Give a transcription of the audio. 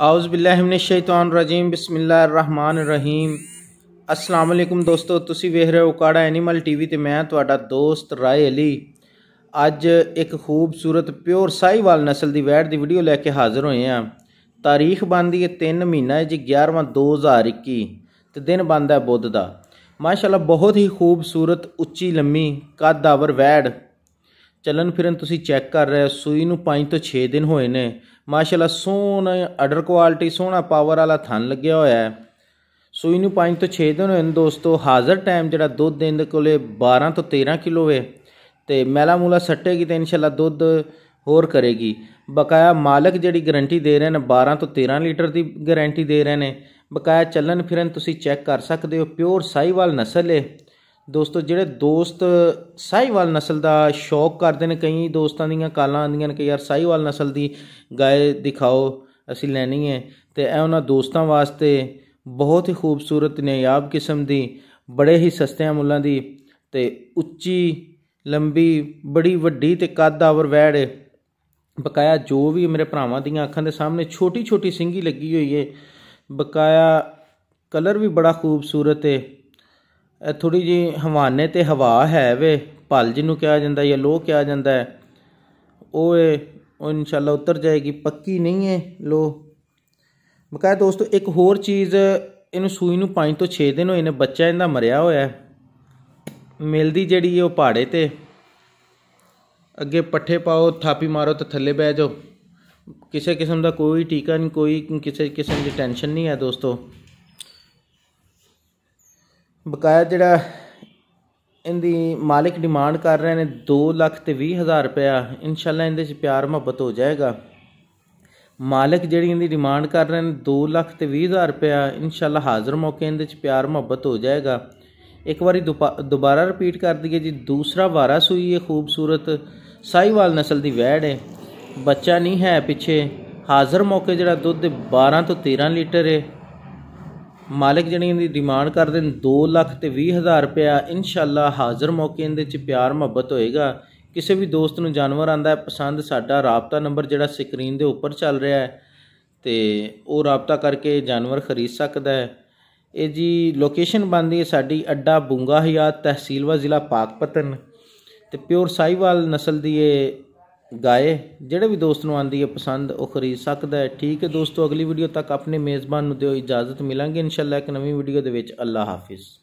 ਸ਼ੈਤਾਨ ਰਜੀਮ ਆਉਜ਼ਬਿਲ੍ਲਾਹਿਮਨਸ਼ੈਤਾਨਿਰਰਜੀਮ ਬਿਸਮਿਲ੍ਲਾਹਿਰਰਹਿਮਾਨਿਰਰਹੀਮ ਅਸਲਾਮ ਅਲੈਕੁਮ ਦੋਸਤੋ ਤੁਸੀਂ ਵੇਖ ਰਹੇ ਹੋ ਕਾੜਾ ਐਨੀਮਲ ਟੀਵੀ ਤੇ ਮੈਂ ਤੁਹਾਡਾ ਦੋਸਤ ਰਾਏ ਅਲੀ ਅੱਜ ਇੱਕ ਖੂਬਸੂਰਤ ਪਿਓਰ ਸਾਈਵਾਲ ਨਸਲ ਦੀ ਵੈੜ ਦੀ ਵੀਡੀਓ ਲੈ ਕੇ ਹਾਜ਼ਰ ਹੋਏ ਆ ਤਾਰੀਖ ਬੰਦੀ ਹੈ 3 ਮਹੀਨਾ ਹੈ ਜੀ 11ਵਾਂ 2021 ਤੇ ਦਿਨ ਬੰਦਾ ਹੈ ਬੁੱਧ ਦਾ ਮਾਸ਼ਾਅੱਲਾ ਬਹੁਤ ਹੀ ਖੂਬਸੂਰਤ ਉੱਚੀ ਲੰਮੀ ਕੱਦ ਆਵਰ ਵੈੜ ਚੱਲਣ ਫਿਰਨ ਤੁਸੀਂ ਚੈੱਕ ਕਰ ਰਹੇ ਹੋ ਸੂਈ ਨੂੰ 5 ਤੋਂ 6 ਦਿਨ ਹੋਏ ਨੇ ਮਾਸ਼ਾਅੱਲਾ ਸੋਹਣਾ ਆਰਡਰ ਕੁਆਲਿਟੀ ਸੋਹਣਾ ਪਾਵਰ ਵਾਲਾ ਥਣ ਲੱਗਿਆ ਹੋਇਆ ਹੈ ਸੂਈ ਨੂੰ 5 ਤੋਂ 6 ਦਿਨ ਹੋਏ ਨੇ ਦੋਸਤੋ ਹਾਜ਼ਰ ਟਾਈਮ ਜਿਹੜਾ ਦੁੱਧ ਦੇ ਕੋਲੇ 12 ਤੋਂ 13 ਕਿਲੋ ਹੈ ਤੇ ਮੈਲਾ ਮੂਲਾ ਸੱਟੇਗੀ ਤੇ ਇਨਸ਼ਾਅੱਲਾ ਦੁੱਧ ਹੋਰ ਕਰੇਗੀ ਬਕਾਇਆ ਮਾਲਕ ਜਿਹੜੀ ਗਾਰੰਟੀ ਦੇ ਰਹੇ ਨੇ 12 ਤੋਂ 13 ਲੀਟਰ ਦੀ ਗਾਰੰਟੀ ਦੇ ਰਹੇ ਨੇ ਬਕਾਇਆ ਚੱਲਣ ਫਿਰਨ ਤੁਸੀਂ ਚੈੱਕ ਕਰ ਸਕਦੇ ਹੋ ਪਿਓਰ ਸਾਈਵਾਲ ਨਸਲ ਹੈ ਦੋਸਤੋ ਜਿਹੜੇ ਦੋਸਤ ਸਾਈਵਾਲ ਨਸਲ ਦਾ ਸ਼ੌਕ ਕਰਦੇ ਨੇ ਕਈ ਦੋਸਤਾਂ ਦੀਆਂ ਕਾਲਾਂ ਆਉਂਦੀਆਂ ਨੇ ਕਿ ਯਾਰ ਸਾਈਵਾਲ ਨਸਲ ਦੀ ਗਾਇ ਦਿਖਾਓ ਅਸੀਂ ਲੈਣੀ ਹੈ ਤੇ ਇਹ ਉਹਨਾਂ ਦੋਸਤਾਂ ਵਾਸਤੇ ਬਹੁਤ ਹੀ ਖੂਬਸੂਰਤ ਨਿਆਬ ਕਿਸਮ ਦੀ ਬੜੇ ਹੀ ਸਸਤੇ ਮੁੱਲਾਂ ਦੀ ਤੇ ਉੱਚੀ ਲੰਬੀ ਬੜੀ ਵੱਡੀ ਤੇ ਕੱਦ ਆਵਰ ਵੈੜ ਬਕਾਇਆ ਜੋ ਵੀ ਮੇਰੇ ਭਰਾਵਾਂ ਦੀਆਂ ਅੱਖਾਂ ਦੇ ਸਾਹਮਣੇ ਛੋਟੀ ਛੋਟੀ ਸਿੰਗੀ ਲੱਗੀ ਹੋਈ ਏ ਬਕਾਇਆ ਕਲਰ ਵੀ ਬੜਾ ਖੂਬਸੂਰਤ ਏ ਥੋੜੀ ਜੀ ਹਵਾਨੇ ਤੇ ਹਵਾ ਹੈ ਵੇ ਭਲ ਜਿਹਨੂੰ ਕਿਹਾ ਜਾਂਦਾ ਜਾਂ ਲੋਹ ਕਿਹਾ ਜਾਂਦਾ ਹੈ ਉਹ ਏ ਉਹ ਇਨਸ਼ਾਅੱਲਾ ਉਤਰ ਜਾਏਗੀ ਪੱਕੀ ਨਹੀਂ ਹੈ ਲੋ ਕਹਾਂ ਦੋਸਤੋ ਇੱਕ ਹੋਰ ਚੀਜ਼ ਇਹਨੂੰ ਸੂਈ ਨੂੰ 5 ਤੋਂ 6 ਦਿਨ ਹੋਏ ਨੇ ਬੱਚਾ ਇਹਦਾ ਮਰਿਆ ਹੋਇਆ ਮਿਲਦੀ ਜਿਹੜੀ ਉਹ ਪਹਾੜੇ ਤੇ ਅੱਗੇ ਪੱਠੇ ਪਾਓ ਥਾਪੀ ਮਾਰੋ ਤੇ ਥੱਲੇ ਬਹਿ ਜਾਓ ਕਿਸੇ ਕਿਸਮ ਦਾ ਕੋਈ ਟੀਕਾ ਨਹੀਂ ਕੋਈ ਕਿਸੇ ਕਿਸਮ ਦੀ ਟੈਨਸ਼ਨ ਨਹੀਂ ਹੈ ਦੋਸਤੋ ਬਕਾਇਆ ਜਿਹੜਾ ਇਹਦੀ ਮਾਲਕ ਡਿਮਾਂਡ ਕਰ ਰਹੇ ਨੇ 2 ਲੱਖ ਤੇ 20 ਹਜ਼ਾਰ ਰੁਪਇਆ ਇਨਸ਼ਾਅੱਲਾ ਇਹਦੇ ਚ ਪਿਆਰ ਮੁਹੱਬਤ ਹੋ ਜਾਏਗਾ ਮਾਲਕ ਜਿਹੜੀ ਇਹਦੀ ਡਿਮਾਂਡ ਕਰ ਰਹੇ ਨੇ 2 ਲੱਖ ਤੇ 20 ਹਜ਼ਾਰ ਰੁਪਇਆ ਇਨਸ਼ਾਅੱਲਾ ਹਾਜ਼ਰ ਮੌਕੇ ਇਹਦੇ ਚ ਪਿਆਰ ਮੁਹੱਬਤ ਹੋ ਜਾਏਗਾ ਇੱਕ ਵਾਰੀ ਦੁਬਾਰਾ ਰਿਪੀਟ ਕਰ ਦਈਏ ਜੀ ਦੂਸਰਾ ਵਾਰਾ ਸੂਈ ਇਹ ਖੂਬਸੂਰਤ ਸਾਈਵਾਲ نسل ਦੀ ਵੈੜ ਹੈ ਬੱਚਾ ਨਹੀਂ ਹੈ ਪਿੱਛੇ ਹਾਜ਼ਰ ਮੌਕੇ ਜਿਹੜਾ ਦੁੱਧ 12 ਤੋਂ 13 ਲੀਟਰ ਹੈ ਮਾਲਕ ਜਣੀ ਦੀ ਡਿਮਾਂਡ ਕਰਦੇ ਨੇ 2 ਲੱਖ ਤੇ 20 ਹਜ਼ਾਰ ਰੁਪਇਆ ਇਨਸ਼ਾਅੱਲਾ ਹਾਜ਼ਰ ਮੌਕੇ ਦੇ ਚ ਪਿਆਰ ਮੁਹੱਬਤ ਹੋਏਗਾ ਕਿਸੇ ਵੀ ਦੋਸਤ ਨੂੰ ਜਾਨਵਰ ਆਂਦਾ ਹੈ ਪਸੰਦ ਸਾਡਾ ਰਾਬਤਾ ਨੰਬਰ ਜਿਹੜਾ ਸਕਰੀਨ ਦੇ ਉੱਪਰ ਚੱਲ ਰਿਹਾ ਹੈ ਤੇ ਉਹ ਰਾਬਤਾ ਕਰਕੇ ਜਾਨਵਰ ਖਰੀਦ ਸਕਦਾ ਹੈ ਇਹ ਜੀ ਲੋਕੇਸ਼ਨ ਬੰਦੀ ਹੈ ਸਾਡੀ ਅੱਡਾ ਬੁੰਗਾ ਹਯਾਤ ਵਾ ਜ਼ਿਲ੍ਹਾ ਪਾਕਪਤਨ ਤੇ ਪਿਓਰ ਸਾਈਵਾਲ ਨਸਲ ਦੀ ਇਹ ਗਾਏ ਜਿਹੜੇ ਵੀ ਦੋਸਤ ਨੂੰ ਆਂਦੀ ਹੈ ਪਸੰਦ ਉਹ ਖਰੀਦ ਸਕਦਾ ਹੈ ਠੀਕ ਹੈ ਦੋਸਤੋ ਅਗਲੀ ਵੀਡੀਓ ਤੱਕ ਆਪਣੇ ਮੇਜ਼ਬਾਨ ਨੂੰ ਦਿਓ ਇਜਾਜ਼ਤ ਮਿਲਾਂਗੇ ਇਨਸ਼ਾਅੱਲਾ ਇੱਕ ਨਵੀਂ ਵੀਡੀਓ ਦੇ ਵਿੱਚ ਅੱਲਾ ਹਾਫਿਜ਼